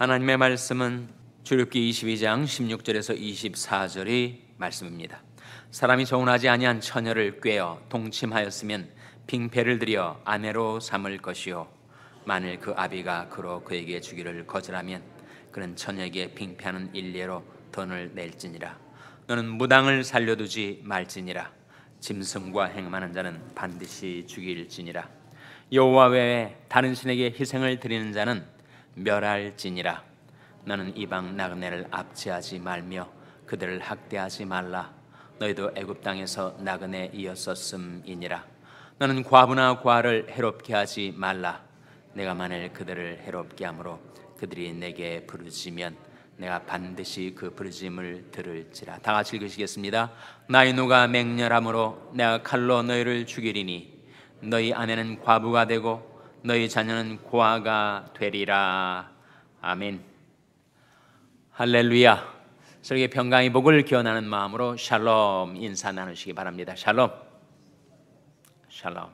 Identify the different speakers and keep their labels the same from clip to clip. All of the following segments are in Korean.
Speaker 1: 하나님의 말씀은 주애기 22장 16절에서 24절이 말씀입니다. 사람이 정혼하지 아니한 처녀를 꿰어 동침하였으면 빙패를 들여 아내로 삼을 것이요 만일 그 아비가 그로 그에게 주기를 거절하면 그는 처녀에게 빙패하는 일례로 돈을 낼지니라 너는 무당을 살려두지 말지니라 짐승과 행하는 자는 반드시 죽일지니라 여호와 외에 다른 신에게 희생을 드리는 자는 멸할지니라 너는 이방 나그네를 압제하지 말며 그들을 학대하지 말라 너희도 애굽 땅에서 나그네 이었었음이니라 너는 과부나 과를 해롭게 하지 말라 내가 만일 그들을 해롭게 하므로 그들이 내게 부르짖으면 내가 반드시 그부르짖을 들을지라 다 같이 읽으시겠습니다 나의 노가 맹렬함으로 내가 칼로 너희를 죽이리니 너희 아내는 과부가 되고 너희 자녀는 고아가 되리라. 아멘. 할렐루야. 서로 평강의 복을 기원하는 마음으로 샬롬 인사 나누시기 바랍니다. 샬롬. 샬롬.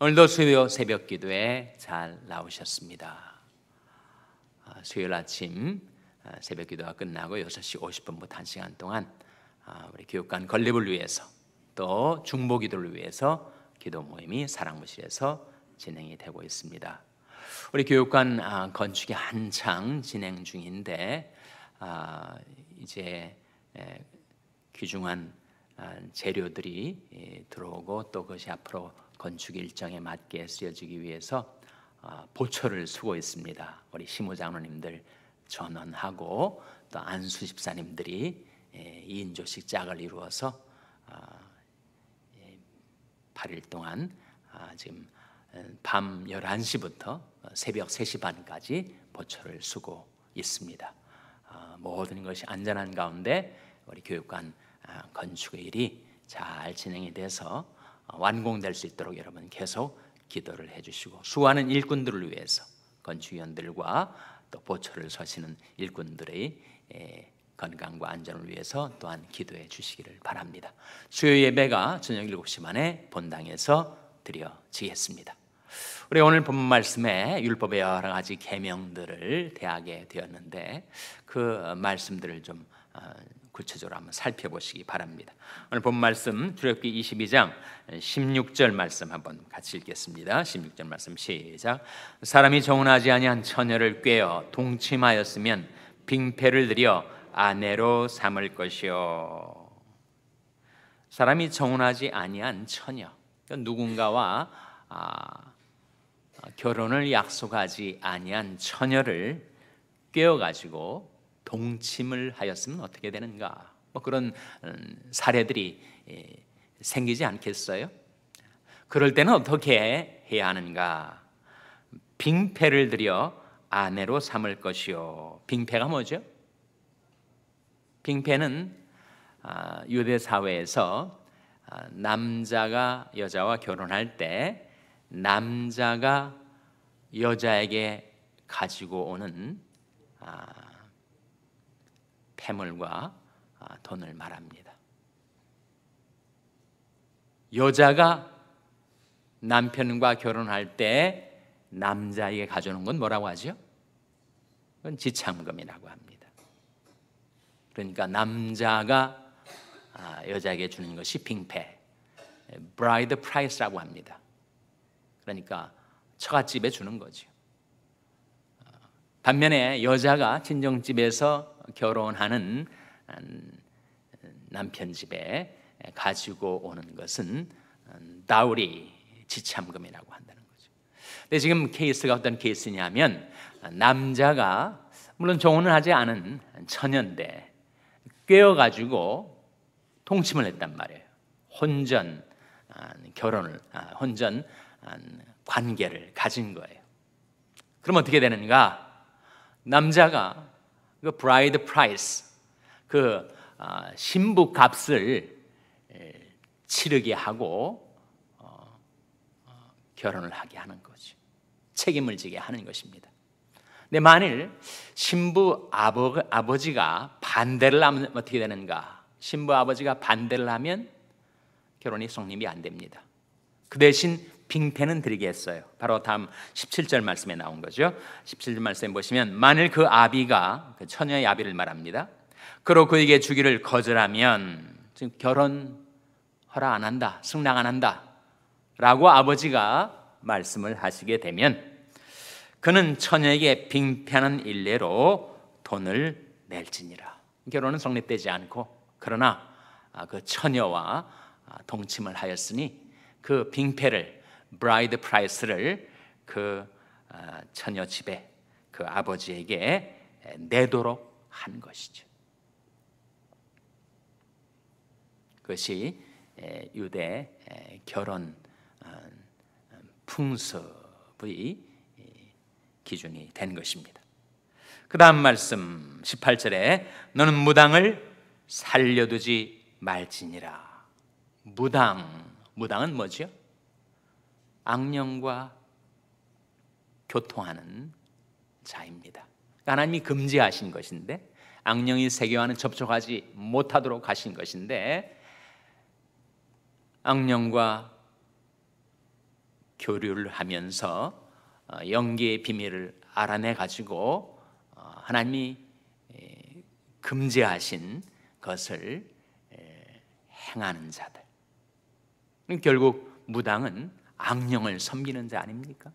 Speaker 1: 오늘도 수요 새벽 기도에 잘 나오셨습니다. 아, 수요일 아침 아, 새벽 기도가 끝나고 6시 50분부터 1시간 동안 아, 우리 교육관 건립을 위해서 또 중보 기도를 위해서 기도 모임이 사랑무실에서 진행이 되고 있습니다. 우리 교육관 아, 건축이 한창 진행 중인데 아, 이제 귀중한 아, 재료들이 들어오고 또 그것이 앞으로 건축 일정에 맞게 쓰여지기 위해서 보초를 쓰고 있습니다. 우리 시무장로님들 전원하고 또 안수 집사님들이 2인조씩 짝을 이루어서 8일 동안 지금 밤 11시부터 새벽 3시 반까지 보초를 쓰고 있습니다. 아, 모든 것이 안전한 가운데 우리 교육관 아, 건축의 일이 잘 진행이 돼서 아, 완공될 수 있도록 여러분 계속 기도를 해주시고 수많은 일꾼들을 위해서 건축위원들과 또 보초를 서시는 일꾼들의 예, 건강과 안전을 위해서 또한 기도해 주시기를 바랍니다. 수요 예배가 저녁 7시 반에 본당에서 드려지겠습니다. 우리 오늘 본 말씀에 율법의 여러 가지 계명들을 대하게 되었는데 그 말씀들을 좀 어, 구체적으로 한번 살펴보시기 바랍니다. 오늘 본 말씀 주력기 22장 16절 말씀 한번 같이 읽겠습니다. 16절 말씀 시작. 사람이 정혼하지 아니한 처녀를 꿰어 동침하였으면 빙패를 들여 아내로 삼을 것이요. 사람이 정혼하지 아니한 처녀, 그러니까 누군가와 아, 어, 결혼을 약속하지 아니한 처녀를 깨어 가지고 동침을 하였으면 어떻게 되는가? 뭐 그런 음, 사례들이 예, 생기지 않겠어요? 그럴 때는 어떻게 해야 하는가? 빙패를 들여 아내로 삼을 것이요. 빙패가 뭐죠? 빙패는 아, 유대 사회에서 아, 남자가 여자와 결혼할 때 남자가 여자에게 가지고 오는 아, 패물과 아, 돈을 말합니다. 여자가 남편과 결혼할 때 남자에게 가져오는 건 뭐라고 하죠? 그건 지참금이라고 합니다. 그러니까 남자가 아, 여자에게 주는 것이 빙패, 브라이드 프라이스라고 합니다. 그러니까 처갓집에 주는 거죠. 반면에 여자가 친정집에서 결혼하는 음, 남편 집에 가지고 오는 것은 음, 다우리 지참금이라고 한다는 거죠. 근데 지금 케이스가 어떤 케이스냐면 남자가 물론 정혼을 하지 않은 처녀인 꿰어 가지고 통침을 했단 말이에요. 혼전 아, 결혼을 아, 혼전 관계를 가진 거예요. 그럼 어떻게 되는가? 남자가 그 브라이드 프라이스 그 아, 신부 값을 치르게 하고 어, 어, 결혼을 하게 하는 거죠. 책임을 지게 하는 것입니다. 근데 만일 신부 아버, 아버지가 반대를 하면 어떻게 되는가? 신부 아버지가 반대를 하면 결혼이 성립이 안 됩니다. 그 대신 빙패는 드리겠어요. 바로 다음 17절 말씀에 나온 거죠. 17절 말씀 보시면 만일 그 아비가 그 처녀의 아비를 말합니다. 그로 그에게 주기를 거절하면 지금 결혼 허락 안 한다. 승낙 안 한다. 라고 아버지가 말씀을 하시게 되면 그는 처녀에게 빙패하는 일례로 돈을 낼지니라. 결혼은 성립되지 않고 그러나 아, 그 처녀와 아, 동침을 하였으니 그 빙패를 브라이드 프라이스를 그 어, 처녀 집에 그 아버지에게 내도록 한 것이죠. 그것이 유대 결혼 어, 풍습의 기준이 된 것입니다. 그 다음 말씀 18절에 너는 무당을 살려두지 말지니라. 무당, 무당은 뭐지요? 악령과 교통하는 자입니다. 하나님이 금지하신 것인데 악령이 세계와는 접촉하지 못하도록 하신 것인데 악령과 교류를 하면서 영계의 어, 비밀을 알아내 가지고 어, 하나님이 금지하신 것을 행하는 자들. 결국 무당은 악령을 섬기는 자 아닙니까?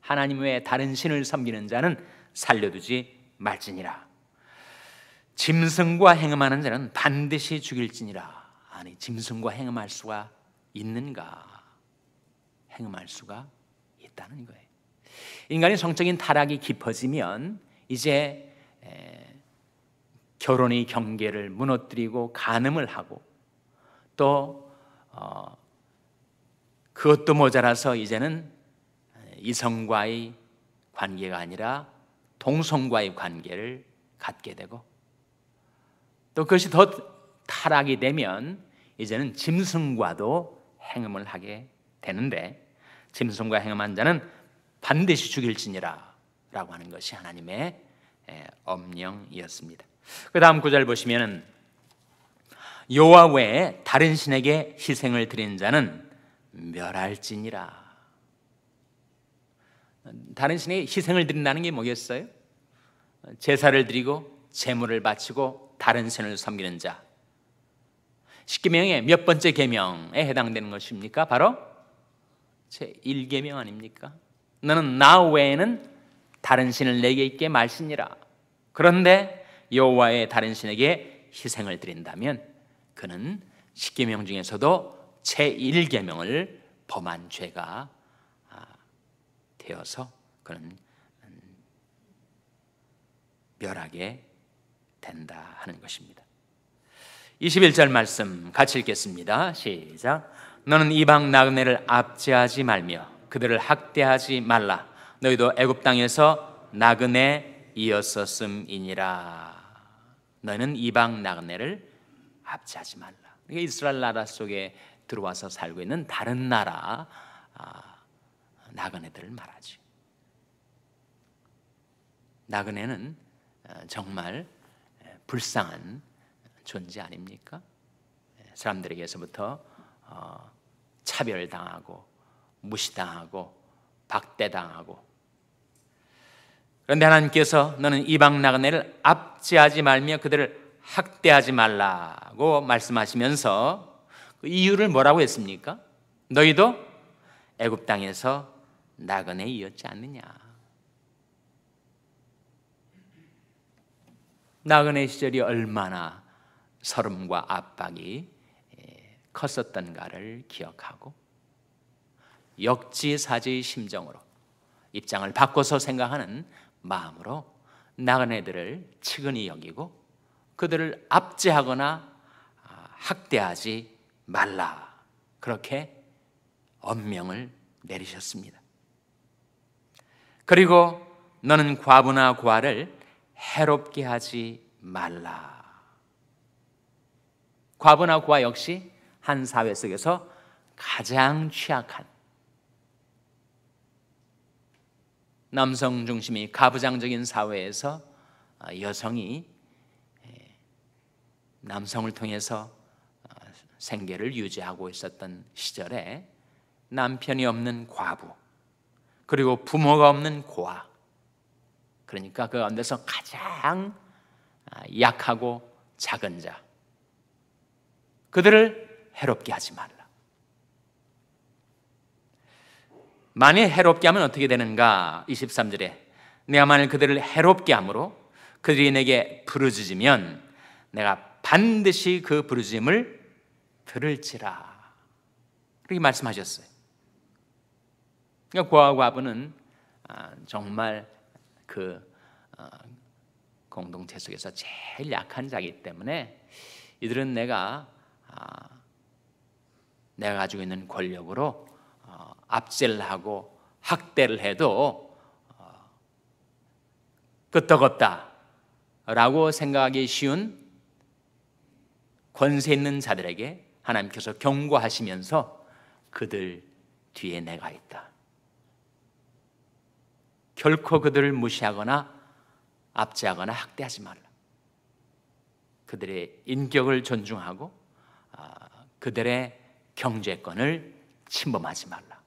Speaker 1: 하나님 외에 다른 신을 섬기는 자는 살려두지 말지니라. 짐승과 행음하는 자는 반드시 죽일지니라. 아니, 짐승과 행음할 수가 있는가? 행음할 수가 있다는 거예요. 인간의 성적인 타락이 깊어지면 이제 결혼의 경계를 무너뜨리고 간음을 하고 또 어, 그것도 모자라서 이제는 이성과의 관계가 아니라 동성과의 관계를 갖게 되고 또 그것이 더 타락이 되면 이제는 짐승과도 행음을 하게 되는데 짐승과 행음한 자는 반드시 죽일지니라 라고 하는 것이 하나님의 엄령이었습니다. 그 다음 구절 보시면은 여호와 외에 다른 신에게 희생을 드린 자는 멸할지니라. 다른 신에게 희생을 드린다는 게 뭐겠어요? 제사를 드리고 제물을 바치고 다른 신을 섬기는 자. 십계명의 몇 번째 계명에 해당되는 것입니까? 바로 제 1계명 아닙니까? 너는 나 외에는 다른 신을 내게 있게 말시니라. 그런데 여호와의 다른 신에게 희생을 드린다면 그는 십계명 중에서도 제1계명을 범한 죄가 아, 되어서 그는 음, 멸하게 된다 하는 것입니다. 21절 말씀 같이 읽겠습니다. 시작. 너는 이방 나그네를 압제하지 말며 그들을 학대하지 말라. 너희도 애굽 땅에서 나그네 이었었음이니라. 너는 이방 나그네를 압제하지 말라. 이게 이스라엘 나라 속에 들어와서 살고 있는 다른 나라 아, 나그네들을 말하지. 나그네는 어, 정말 불쌍한 존재 아닙니까? 사람들에게서부터 어, 차별당하고 무시당하고 박대당하고 그런데 하나님께서 너는 이방 나그네를 압제하지 말며 그들을 학대하지 말라고 말씀하시면서 그 이유를 뭐라고 했습니까? 너희도 애굽 땅에서 나그네이었지 않느냐. 나그네 시절이 얼마나 서름과 압박이 예, 컸었던가를 기억하고 역지사지 심정으로 입장을 바꿔서 생각하는 마음으로 나그네들을 측은히 여기고 그들을 압제하거나 아, 학대하지 말라. 그렇게 엄명을 내리셨습니다. 그리고 너는 과부나 과를 해롭게 하지 말라. 과부나 과 역시 한 사회 속에서 가장 취약한 남성 중심이 가부장적인 사회에서 여성이 남성을 통해서 생계를 유지하고 있었던 시절에 남편이 없는 과부 그리고 부모가 없는 고아 그러니까 그안데서 가장 아, 약하고 작은 자 그들을 해롭게 하지 말라. 만일 해롭게 하면 어떻게 되는가? 23절에 내가 만일 그들을 해롭게 함으로 그들이 내게 부르짖으면 내가 반드시 그 부르짖음을 들을지라. 그렇게 말씀하셨어요. 그러니까 고아하고 아부는 아, 정말 그 어, 공동체 속에서 제일 약한 자기 때문에 이들은 내가 아, 내가 가지고 있는 권력으로 어, 압제 하고 학대를 해도 어, 끄떡없다라고 생각하기 쉬운 권세 있는 자들에게 하나님께서 경고하시면서 그들 뒤에 내가 있다. 결코 그들을 무시하거나 압제하거나 학대하지 말라. 그들의 인격을 존중하고 아, 그들의 경제권을 침범하지 말라.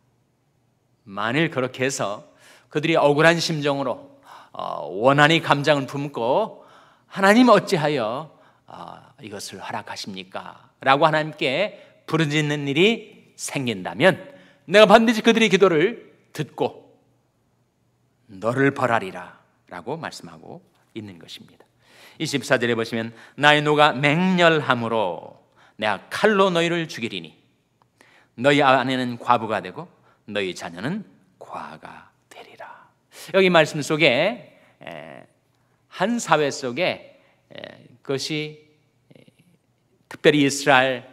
Speaker 1: 만일 그렇게 해서 그들이 억울한 심정으로 어, 원한이 감정을 품고 하나님 어찌하여 아, 이것을 허락하십니까? 라고 하나님께 부르짖는 일이 생긴다면 내가 반드시 그들의 기도를 듣고 너를 벌하리라 라고 말씀하고 있는 것입니다. 24절에 보시면 나의 노가 맹렬함으로 내가 칼로 너희를 죽이리니 너희 아내는 과부가 되고 너희 자녀는 과가 되리라. 여기 말씀 속에 한 사회 속에 그것이 특별히 이스라엘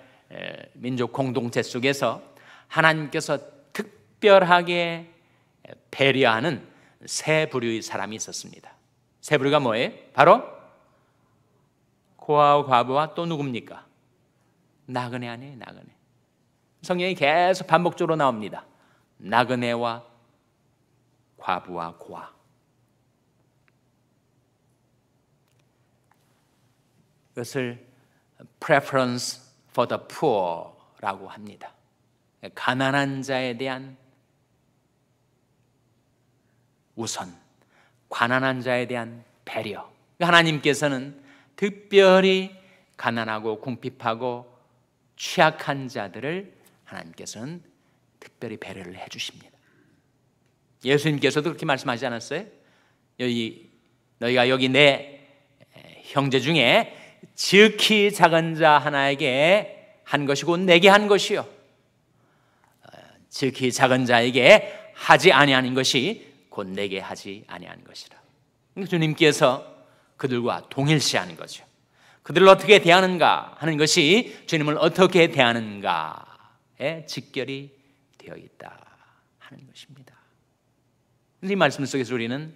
Speaker 1: 민족 공동체 속에서 하나님께서 특별하게 배려하는 세 부류의 사람이 있었습니다. 세 부류가 뭐예요? 바로 고아와 과부와 또 누굽니까? 나그네 아니에요, 나그네. 성경이 계속 반복적으로 나옵니다. 나그네와 과부와 고아. 그것을 preference for the poor라고 합니다. 가난한 자에 대한 우선, 가난한 자에 대한 배려. 그러니까 하나님께서는 특별히 가난하고 궁핍하고 취약한 자들을 하나님께서는 특별히 배려를 해 주십니다. 예수님께서도 그렇게 말씀하지 않았어요? 여기 너희가 여기 내 형제 중에 즉히 작은 자 하나에게 한 것이고 내게 한 것이요. 즉히 작은 자에게 하지 아니하는 것이 곧 내게 하지 아니하는 것이라. 그러니까 주님께서 그들과 동일시하는 거죠. 그들을 어떻게 대하는가 하는 것이 주님을 어떻게 대하는가에 직결이 되어 있다 하는 것입니다. 이 말씀 속에서 우리는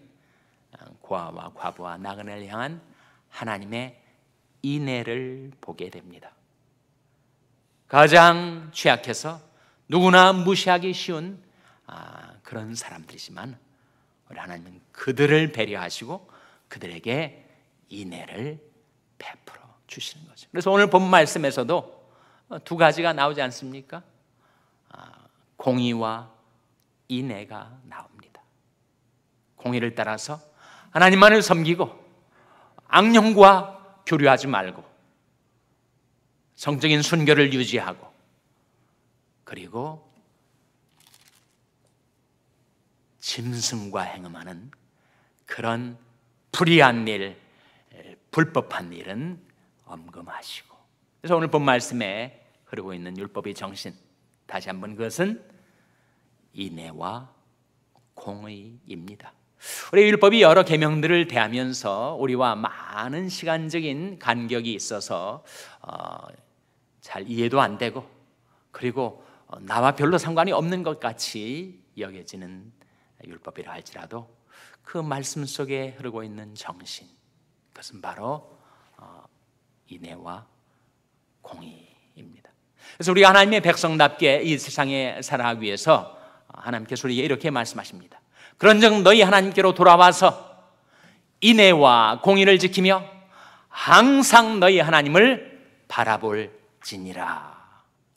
Speaker 1: 고아와 과부와 나그네를 향한 하나님의 인애를 보게 됩니다. 가장 취약해서 누구나 무시하기 쉬운 아, 그런 사람들이지만 우리 하나님은 그들을 배려하시고 그들에게 인애를 베풀어 주시는 거죠. 그래서 오늘 본 말씀에서도 두 가지가 나오지 않습니까? 아, 공의와 인애가 나옵니다. 공의를 따라서 하나님만을 섬기고 악령과 교류하지 말고 성적인 순결을 유지하고 그리고 짐승과 행음하는 그런 불의한 일, 불법한 일은 엄금하시고. 그래서 오늘 본 말씀에 흐르고 있는 율법의 정신, 다시 한번 그것은 인애와 공의입니다. 우리 율법이 여러 계명들을 대하면서 우리와 많은 시간적인 간격이 있어서 어, 잘 이해도 안 되고 그리고 어, 나와 별로 상관이 없는 것 같이 여겨지는 율법이라 할지라도 그 말씀 속에 흐르고 있는 정신 그것은 바로 어, 인애와 공의입니다. 그래서 우리 하나님의 백성답게 이 세상에 살아가기 위해서 하나님께서 우리에게 이렇게 말씀하십니다. 그런즉 너희 하나님께로 돌아와서 인애와 공의를 지키며 항상 너희 하나님을 바라볼지니라.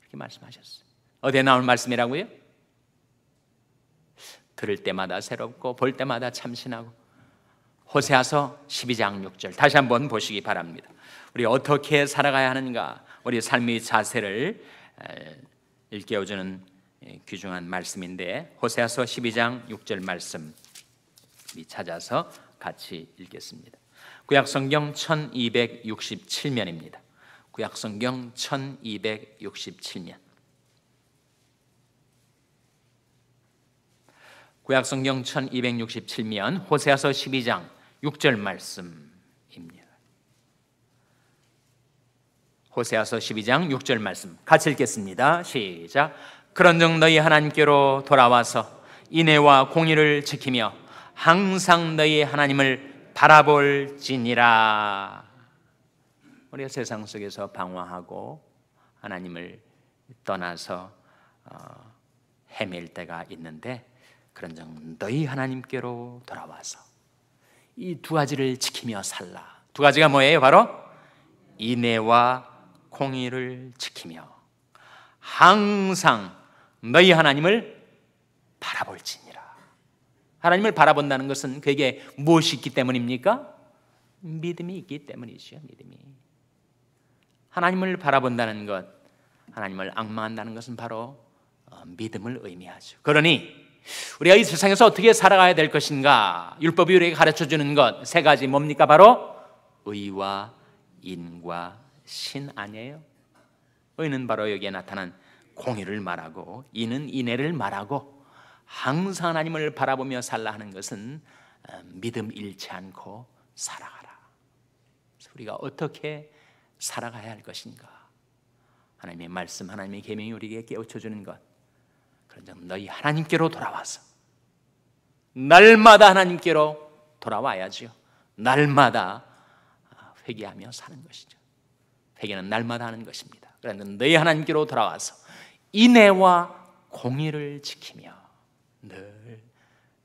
Speaker 1: 이렇게 말씀하셨어요. 어디에 나온 말씀이라고요? 들을 때마다 새롭고 볼 때마다 참신하고 호세아서 12장 6절 다시 한번 보시기 바랍니다. 우리 어떻게 살아가야 하는가? 우리 삶의 자세를 일깨워주는 예, 귀중한 말씀인데 호세아서 12장 6절 말씀 찾아서 같이 읽겠습니다. 구약 성경 1267면입니다. 구약 성경 1267면. 구약 성경 1267면 호세아서 12장 6절 말씀입니다. 호세아서 12장 6절 말씀 같이 읽겠습니다. 시작. 그런즉 너희 하나님께로 돌아와서 인애와 공의를 지키며 항상 너희 하나님을 바라볼지니라. 우리가 세상 속에서 방황하고 하나님을 떠나서 어, 헤맬 때가 있는데 그런즉 너희 하나님께로 돌아와서 이 두 가지를 지키며 살라. 두 가지가 뭐예요? 바로 인애와 공의를 지키며 항상 너희 하나님을 바라볼지니라. 하나님을 바라본다는 것은 그에게 무엇이 있기 때문입니까? 믿음이 있기 때문이죠. 믿음이. 하나님을 바라본다는 것, 하나님을 악마한다는 것은 바로 어, 믿음을 의미하죠. 그러니 우리가 이 세상에서 어떻게 살아가야 될 것인가? 율법이 우리에게 가르쳐 주는 것 세 가지 뭡니까? 바로 의와 인과 신 아니에요? 의는 바로 여기에 나타난 공의를 말하고 이는 인애를 말하고 항상 하나님을 바라보며 살라 하는 것은 어, 믿음 잃지 않고 살아가라. 우리가 어떻게 살아가야 할 것인가? 하나님의 말씀, 하나님의 계명이 우리에게 깨우쳐 주는 것. 그런즉 너희 하나님께로 돌아와서 날마다 하나님께로 돌아와야지요. 날마다 아, 회개하며 사는 것이죠. 회개는 날마다 하는 것입니다. 그런데 너희 하나님께로 돌아와서 인애와 공의를 지키며 늘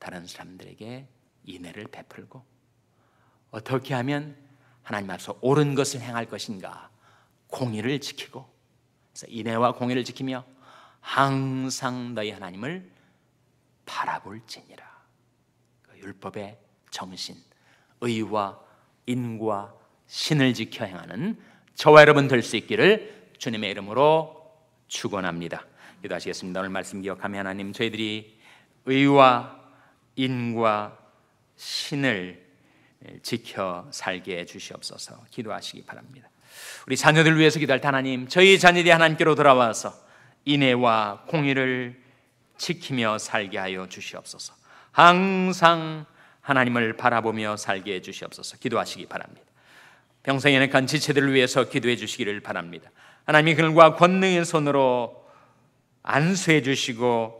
Speaker 1: 다른 사람들에게 인애를 베풀고 어떻게 하면 하나님 앞서 옳은 것을 행할 것인가 공의를 지키고 그래서 인애와 공의를 지키며 항상 너희 하나님을 바라볼지니라 그 율법의 정신 의와 인과 신을 지켜 행하는 저와 여러분 될 수 있기를 주님의 이름으로 축원합니다. 기도하시겠습니다. 오늘 말씀 기억하며 하나님 저희들이 의와 인과 신을 지켜 살게 해 주시옵소서. 기도하시기 바랍니다. 우리 자녀들 위해서 기도할 하나님, 저희 자녀들이 하나님께로 돌아와서 인애와 공의를 지키며 살게 하여 주시옵소서. 항상 하나님을 바라보며 살게 해 주시옵소서. 기도하시기 바랍니다. 평생에 약한 지체들을 위해서 기도해 주시기를 바랍니다. 하나님이 그들과 권능의 손으로 안수해 주시고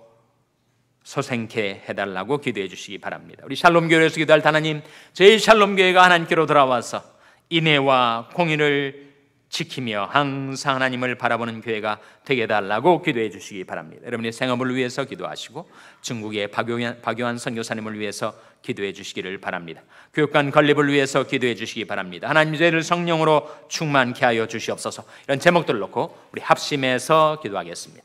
Speaker 1: 소생케 해달라고 기도해 주시기 바랍니다. 우리 샬롬교회에서 기도할 하나님, 저희 샬롬교회가 하나님께로 돌아와서 인애와 공의를 지키며 항상 하나님을 바라보는 교회가 되게 달라고 기도해 주시기 바랍니다. 여러분의 생업을 위해서 기도하시고 중국의 박용현 박요한 선교사님을 위해서 기도해 주시기를 바랍니다. 교육관 건립을 위해서 기도해 주시기 바랍니다. 하나님 죄를 성령으로 충만케 하여 주시옵소서. 이런 제목들 놓고 우리 합심해서 기도하겠습니다.